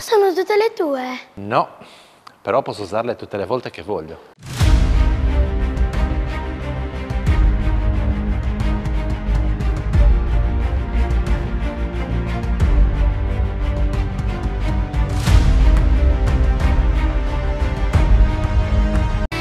sono tutte le tue? No, però posso usarle tutte le volte che voglio.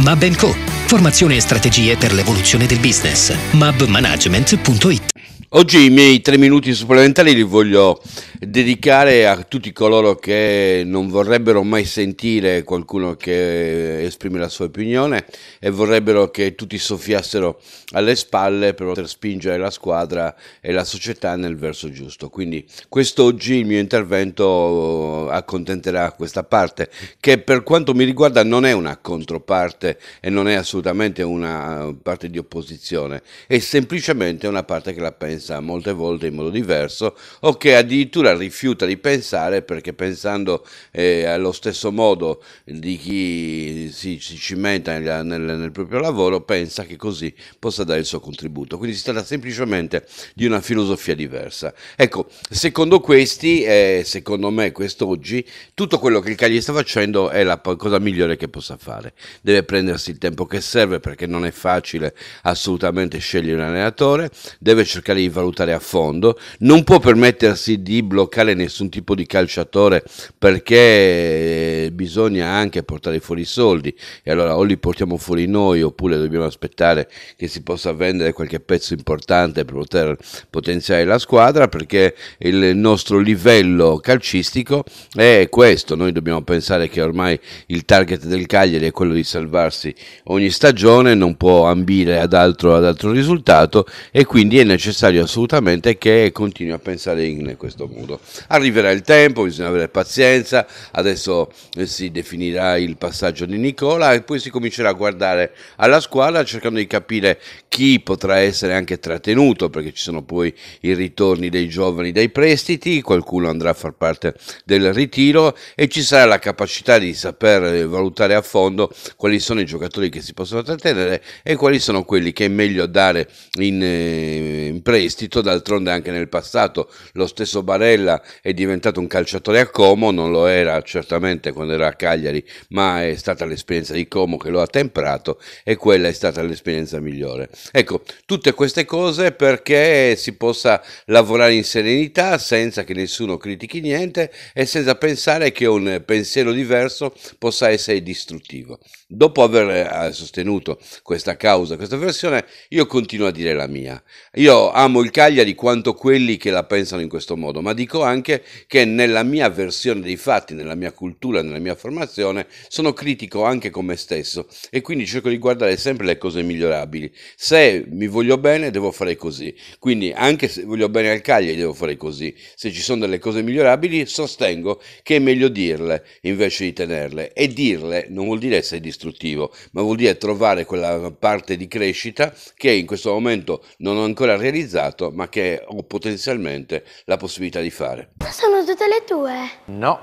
Mab Co. Formazione e strategie per l'evoluzione del business. mabmanagement.it Oggi i miei tre minuti supplementari li voglio dedicare a tutti coloro che non vorrebbero mai sentire qualcuno che esprime la sua opinione e vorrebbero che tutti soffiassero alle spalle per poter spingere la squadra e la società nel verso giusto. Quindi quest'oggi il mio intervento uh, accontenterà questa parte che per quanto mi riguarda non è una controparte e non è assolutamente una uh, parte di opposizione, è semplicemente una parte che la pensa molte volte in modo diverso o che addirittura rifiuta di pensare perché pensando eh, allo stesso modo di chi si, si cimenta nel, nel, nel, proprio lavoro pensa che così possa dare il suo contributo. Quindi si tratta semplicemente di una filosofia diversa. Ecco, secondo questi, eh, secondo me quest'oggi, tutto quello che il Cagliari sta facendo è la cosa migliore che possa fare. Deve prendersi il tempo che serve perché non è facile assolutamente scegliere un allenatore, deve cercare di valutare a fondo, non può permettersi di bloccare locale nessun tipo di calciatore perché eh, bisogna anche portare fuori i soldi e allora o li portiamo fuori noi oppure dobbiamo aspettare che si possa vendere qualche pezzo importante per poter potenziare la squadra perché il nostro livello calcistico è questo, noi dobbiamo pensare che ormai il target del Cagliari è quello di salvarsi ogni stagione, non può ambire ad altro, ad altro risultato e quindi è necessario assolutamente che continui a pensare in questo modo nudo. Arriverà il tempo, bisogna avere pazienza, adesso eh, si definirà il passaggio di Nicola e poi si comincerà a guardare alla squadra cercando di capire chi potrà essere anche trattenuto perché ci sono poi i ritorni dei giovani dai prestiti, qualcuno andrà a far parte del ritiro e ci sarà la capacità di saper eh, valutare a fondo quali sono i giocatori che si possono trattenere e quali sono quelli che è meglio dare in, eh, in prestito, d'altronde anche nel passato lo stesso Barelli Barella è diventato un calciatore a Como, non lo era certamente quando era a Cagliari, ma è stata l'esperienza di Como che lo ha temprato e quella è stata l'esperienza migliore. Ecco, tutte queste cose perché si possa lavorare in serenità senza che nessuno critichi niente e senza pensare che un pensiero diverso possa essere distruttivo. Dopo aver eh, sostenuto questa causa, questa versione, io continuo a dire la mia. Io amo il Cagliari quanto quelli che la pensano in questo modo, ma di dico anche che nella mia versione dei fatti, nella mia cultura, nella mia formazione, sono critico anche con me stesso e quindi cerco di guardare sempre le cose migliorabili. Se mi voglio bene, devo fare così. Quindi anche se voglio bene al Cagliari, devo fare così. Se ci sono delle cose migliorabili, sostengo che è meglio dirle invece di tenerle. E dirle non vuol dire essere distruttivo, ma vuol dire trovare quella parte di crescita che in questo momento non ho ancora realizzato, ma che ho potenzialmente la possibilità di fare. sono tutte le tue? No,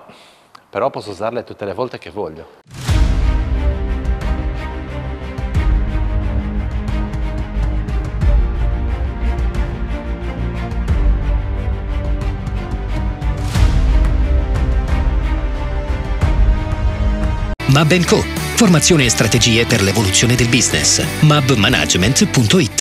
però posso usarle tutte le volte che voglio. Mab Co. Formazione e strategie per l'evoluzione del business. mabmanagement.it